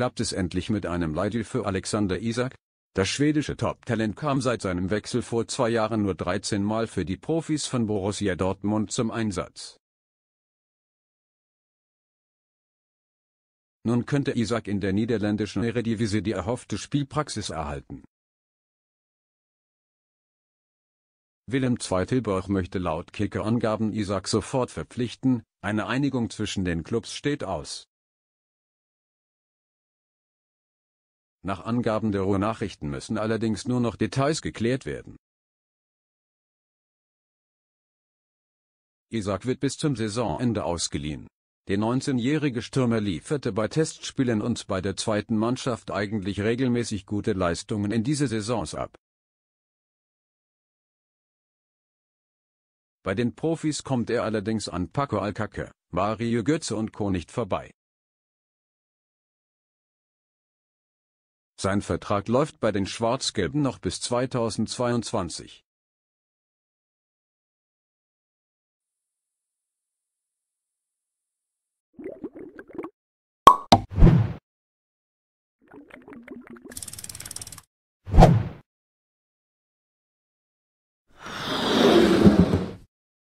klappt es endlich mit einem Leihdeal für Alexander Isak. Das schwedische Top-Talent kam seit seinem Wechsel vor zwei Jahren nur 13 Mal für die Profis von Borussia Dortmund zum Einsatz. Nun könnte Isak in der niederländischen Eredivisie die erhoffte Spielpraxis erhalten. Willem II. Tilburg möchte laut Kicker-Angaben Isak sofort verpflichten, eine Einigung zwischen den Clubs steht aus. Nach Angaben der Ruhr-Nachrichten müssen allerdings nur noch Details geklärt werden. Isaac wird bis zum Saisonende ausgeliehen. Der 19-jährige Stürmer lieferte bei Testspielen und bei der zweiten Mannschaft eigentlich regelmäßig gute Leistungen in diese Saisons ab. Bei den Profis kommt er allerdings an Paco Alcácer, Mario Götze und Co. nicht vorbei. Sein Vertrag läuft bei den Schwarz-Gelben noch bis 2022.